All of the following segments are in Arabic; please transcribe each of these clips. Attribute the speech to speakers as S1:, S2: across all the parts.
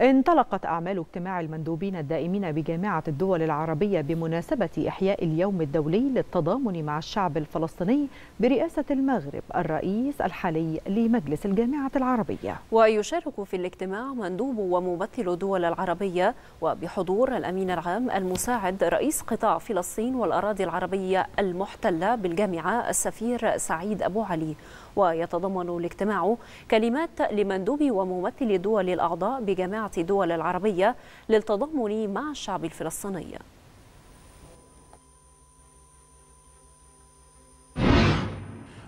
S1: انطلقت أعمال اجتماع المندوبين الدائمين بجامعة الدول العربية بمناسبة إحياء اليوم الدولي للتضامن مع الشعب الفلسطيني برئاسة المغرب الرئيس الحالي لمجلس الجامعة العربية ويشارك في الاجتماع مندوب وممثل الدول العربية وبحضور الأمين العام المساعد رئيس قطاع فلسطين والأراضي العربية المحتلة بالجامعة السفير سعيد أبو علي ويتضمن الاجتماع كلمات لمندوب وممثل الدول الأعضاء بجامعة دول الدول العربية للتضامن مع الشعب الفلسطيني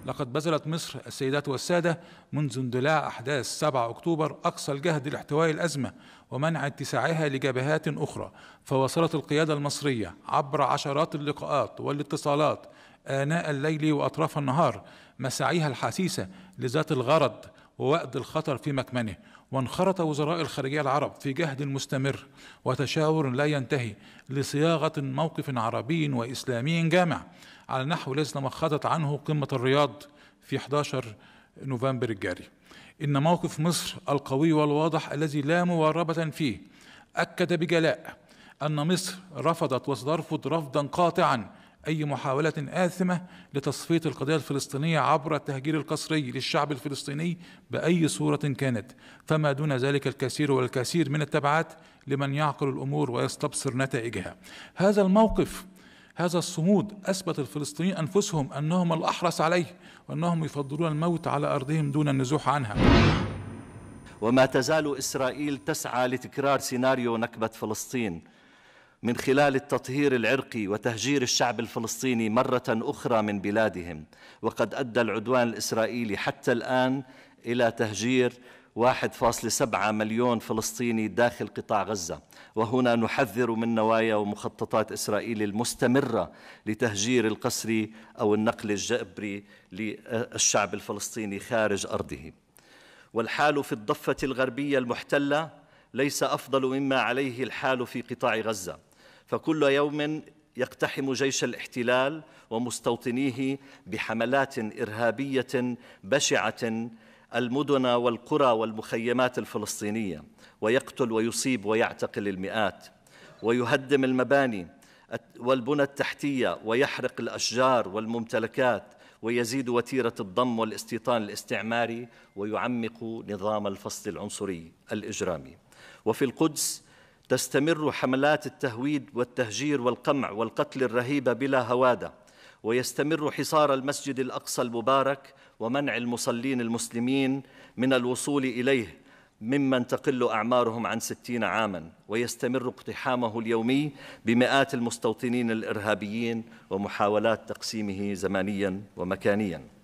S2: لقد بذلت مصر السيدات والسادة منذ اندلاع أحداث 7 أكتوبر أقصى الجهد لاحتواء الأزمة ومنع اتساعها لجبهات أخرى فواصلت القيادة المصرية عبر عشرات اللقاءات والاتصالات آناء الليل وأطراف النهار مساعيها الحسيسة لذات الغرض ووأد الخطر في مكمنه وانخرط وزراء الخارجية العرب في جهد مستمر وتشاور لا ينتهي لصياغة موقف عربي وإسلامي جامع على نحو الذي تمخضت عنه قمة الرياض في 11 نوفمبر الجاري إن موقف مصر القوي والواضح الذي لا مواربة فيه أكد بجلاء أن مصر رفضت وسترفض رفضا قاطعا أي محاولة آثمة لتصفية القضية الفلسطينية عبر التهجير القسري للشعب الفلسطيني بأي صورة كانت فما دون ذلك الكثير والكثير من التبعات لمن يعقل الأمور ويستبصر نتائجها هذا الموقف هذا الصمود أثبت الفلسطينيين أنفسهم أنهم الأحرص عليه وأنهم يفضلون الموت على أرضهم دون النزوح عنها
S3: وما تزال إسرائيل تسعى لتكرار سيناريو نكبة فلسطين من خلال التطهير العرقي وتهجير الشعب الفلسطيني مرة أخرى من بلادهم وقد أدى العدوان الإسرائيلي حتى الآن إلى تهجير 1.7 مليون فلسطيني داخل قطاع غزة وهنا نحذر من نوايا ومخططات إسرائيل المستمرة لتهجير القسري أو النقل الجبري للشعب الفلسطيني خارج أرضه والحال في الضفة الغربية المحتلة ليس أفضل مما عليه الحال في قطاع غزة فكل يوم يقتحم جيش الاحتلال ومستوطنيه بحملات ارهابيه بشعه المدن والقرى والمخيمات الفلسطينيه ويقتل ويصيب ويعتقل المئات ويهدم المباني والبنى التحتيه ويحرق الاشجار والممتلكات ويزيد وتيره الضم والاستيطان الاستعماري ويعمق نظام الفصل العنصري الاجرامي وفي القدس تستمر حملات التهويد والتهجير والقمع والقتل الرهيبه بلا هواده ويستمر حصار المسجد الاقصى المبارك ومنع المصلين المسلمين من الوصول اليه ممن تقل اعمارهم عن ستين عاما ويستمر اقتحامه اليومي بمئات المستوطنين الارهابيين ومحاولات تقسيمه زمانيا ومكانيا